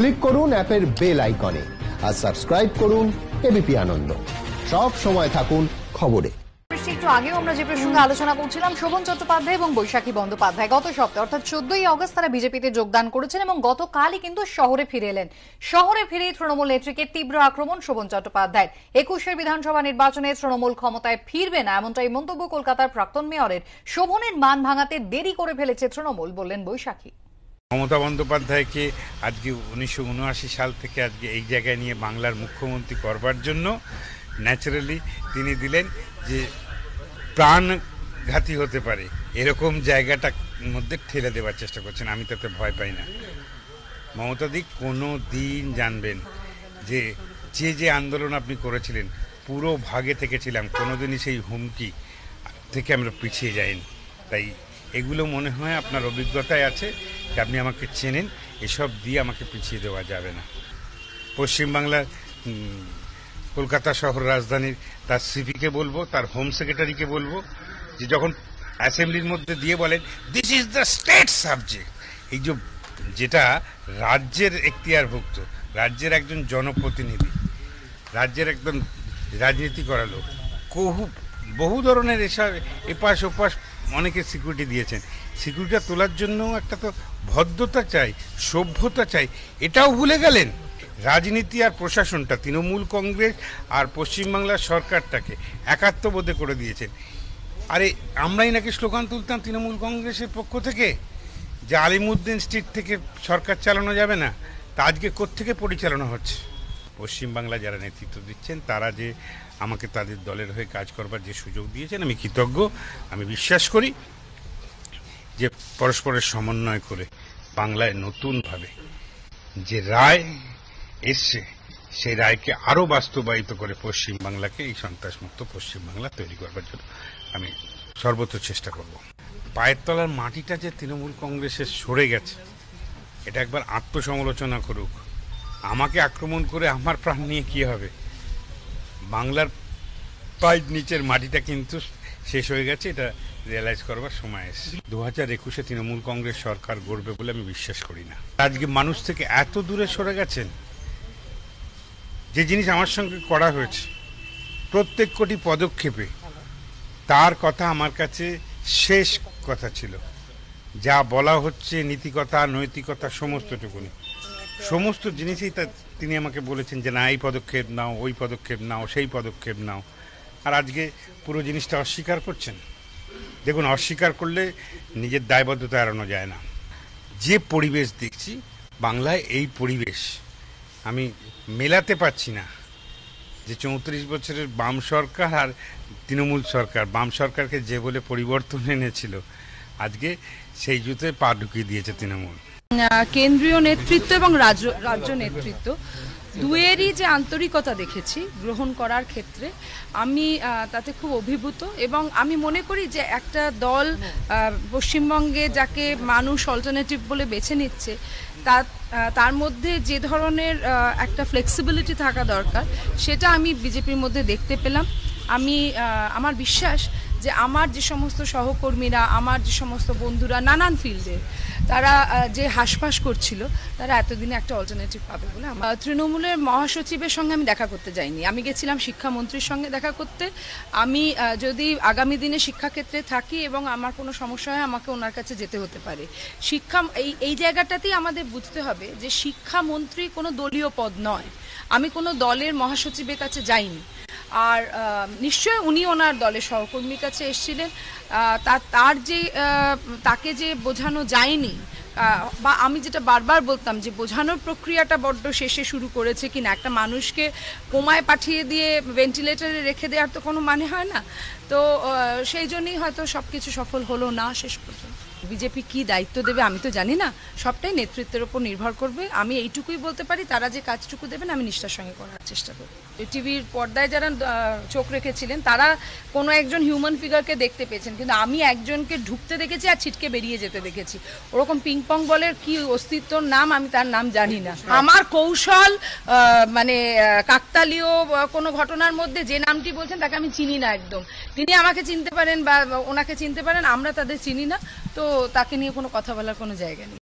Click করুন অ্যাপের bell আইকনে আর সাবস্ক্রাইব করুন এবিপি আনন্দ সব সময় থাকুন খবরে একটু আগেও আমরা যে প্রসঙ্গে আলোচনা করছিলাম শোভন চট্টোপাধ্যায় এবং বৈশাখী বন্দ্যোপাধ্যায় গত সপ্তাহে অর্থাৎ চোদ্দই অগস্ট তারা বিজেপিতে যোগদান করেছেন এবং গতকালই কিন্তু শহরে ফিরে এলেন শহরে ফিরে তৃণমূল নেত্রীকে তীব্র আক্রমণ শোভন চট্টোপাধ্যায় একুশের বিধানসভা নির্বাচনে তৃণমূল ক্ষমতায় ফিরবে না এমনটাই মন্তব্য কলকাতার প্রাক্তন মেয়রের শোভনের মান ভাঙাতে দেরি করে ফেলেছে তৃণমূল বললেন বৈশাখী মমতা বন্দ্যোপাধ্যায়কে আজকে উনিশশো সাল থেকে আজকে এই জায়গায় নিয়ে বাংলার মুখ্যমন্ত্রী করবার জন্য ন্যাচারালি তিনি দিলেন যে প্রাণঘাতী হতে পারে এরকম জায়গাটা মধ্যে ঠেলে দেওয়ার চেষ্টা করছেন আমি তাতে ভয় পাই না মমতাদি কোনো দিন জানবেন যে যে যে আন্দোলন আপনি করেছিলেন পুরো ভাগে থেকেছিলাম কোনো দিনই সেই হুমকি থেকে আমরা পিছিয়ে যাইনি তাই এগুলো মনে হয় আপনার অভিজ্ঞতায় আছে আপনি আমাকে চেনেন এসব দিয়ে আমাকে পিছিয়ে দেওয়া যাবে না পশ্চিমবাংলার কলকাতা শহর রাজধানীর তার সিপিকে বলবো তার হোম সেক্রেটারিকে বলবো যে যখন অ্যাসেম্বলির মধ্যে দিয়ে বলেন this is the state subject এই যে যেটা রাজ্যের এখতিয়ারভুক্ত রাজ্যের একজন জনপ্রতিনিধি রাজ্যের একদম রাজনীতি করা লোক বহু বহু ধরনের এসব এপাশ ওপাশ অনেকে সিকিউরিটি দিয়েছেন সিকিউরিটিটা তোলার জন্য একটা তো ভদ্রতা চাই সভ্যতা চাই এটাও ভুলে গেলেন রাজনীতি আর প্রশাসনটা তৃণমূল কংগ্রেস আর পশ্চিমবাংলার সরকারটাকে একাত্মবোধে করে দিয়েছেন আরে আমরাই নাকি স্লোগান তুলতাম তৃণমূল কংগ্রেসের পক্ষ থেকে যে আলিমুদ্দিন স্ট্রিট থেকে সরকার চালানো যাবে না তা আজকে কোত্থেকে পরিচালনা হচ্ছে পশ্চিমবাংলা যারা নেতৃত্ব দিচ্ছেন তারা যে আমাকে তাদের দলের হয়ে কাজ করবার যে সুযোগ দিয়েছেন আমি কৃতজ্ঞ আমি বিশ্বাস করি যে পরস্পরের সমন্বয় করে বাংলায় নতুনভাবে যে রায় এসছে সেই রায়কে আরও বাস্তবায়িত করে পশ্চিমবাংলাকে এই সন্ত্রাসমুক্ত পশ্চিমবাংলা তৈরি করবার জন্য আমি সর্বত্র চেষ্টা করব পায়ের তলার মাটিটা যে তৃণমূল কংগ্রেসের সরে গেছে এটা একবার আত্মসমালোচনা করুক আমাকে আক্রমণ করে আমার প্রাণ নিয়ে কি হবে বাংলার প্রায় নিচের মাটিটা কিন্তু শেষ হয়ে গেছে এটা রিয়েলাইজ করবার সময় এসেছে দু হাজার একুশে তৃণমূল কংগ্রেস সরকার গড়বে বলে আমি বিশ্বাস করি না আজকে মানুষ থেকে এত দূরে সরে গেছেন যে জিনিস আমার সঙ্গে করা হয়েছে প্রত্যেক কোটি পদক্ষেপে তার কথা আমার কাছে শেষ কথা ছিল যা বলা হচ্ছে নীতিকথা নৈতিকতা সমস্তটুকুনি আচ্ছা। সমস্ত জিনিসই তা তিনি আমাকে বলেছেন যে না এই পদক্ষেপ নাও ওই পদক্ষেপ নাও সেই পদক্ষেপ নাও আর আজকে পুরো জিনিসটা অস্বীকার করছেন দেখুন অস্বীকার করলে নিজের দায়বদ্ধতা এড়ানো যায় না যে পরিবেশ দেখছি বাংলায় এই পরিবেশ আমি মেলাতে পারছি না যে চৌত্রিশ বছরের বাম সরকার আর তৃণমূল সরকার বাম সরকারকে যে বলে পরিবর্তন এনেছিল আজকে সেই জুতে পা ঢুকিয়ে দিয়েছে তৃণমূল কেন্দ্রীয় নেতৃত্ব এবং রাজ্য রাজ্য নেতৃত্ব দুয়েরই যে আন্তরিকতা দেখেছি গ্রহণ করার ক্ষেত্রে আমি তাতে খুব অভিভূত এবং আমি মনে করি যে একটা দল পশ্চিমবঙ্গে যাকে মানুষ অল্টারনেটিভ বলে বেছে নিচ্ছে তার তার মধ্যে যে ধরনের একটা ফ্লেক্সিবিলিটি থাকা দরকার সেটা আমি বিজেপির মধ্যে দেখতে পেলাম আমি আমার বিশ্বাস যে আমার যে সমস্ত সহকর্মীরা আমার যে সমস্ত বন্ধুরা নানান ফিল্ডে তারা যে হাসপাস করছিল তারা এতদিনে একটা অল্টারনেটিভ পাবে বলে আমার তৃণমূলের মহাসচিবের সঙ্গে আমি দেখা করতে যাইনি আমি গেছিলাম শিক্ষামন্ত্রীর সঙ্গে দেখা করতে আমি যদি আগামী দিনে শিক্ষাক্ষেত্রে থাকি এবং আমার কোনো সমস্যা হয় আমাকে ওনার কাছে যেতে হতে পারে শিক্ষা এই এই জায়গাটাতেই আমাদের বুঝতে হবে যে শিক্ষামন্ত্রী কোনো দলীয় পদ নয় আমি কোনো দলের মহাসচিবের কাছে যাইনি আর নিশ্চয়ই উনি ওনার দলের সহকর্মীর কাছে এসেছিলেন তার যে তাকে যে বোঝানো যায়নি বা আমি যেটা বারবার বলতাম যে বোঝানোর প্রক্রিয়াটা বড্ড শেষে শুরু করেছে কিনা একটা মানুষকে কোমায় পাঠিয়ে দিয়ে ভেন্টিলেটারে রেখে দেওয়ার তো কোনো মানে হয় না তো সেই জন্যই হয়তো সব কিছু সফল হলো না শেষ পর্যন্ত বিজেপি কি দায়িত্ব দেবে আমি তো জানি না সবটাই নেতৃত্বের ওপর নির্ভর করবে আমি এইটুকুই বলতে পারি তারা যে কাজটুকু দেবেন আমি নিষ্ঠার সঙ্গে করার চেষ্টা করব টিভির পর্দায় যারা চোখ রেখেছিলেন তারা কোনো একজন হিউম্যান ফিগারকে দেখতে পেয়েছেন কিন্তু আমি একজনকে ঢুকতে দেখেছি আর ছিটকে বেরিয়ে যেতে দেখেছি ওরকম পিংপং বলের কি অস্তিত্বর নাম আমি তার নাম জানি না আমার কৌশল মানে কাকতালীয় কোনো ঘটনার মধ্যে যে নামটি বলছেন তাকে আমি চিনি না একদম তিনি আমাকে চিনতে পারেন বা ওনাকে চিনতে পারেন আমরা তাদের চিনি না তো তাকে নিয়ে কোনো কথা বলার কোনো জায়গা নেই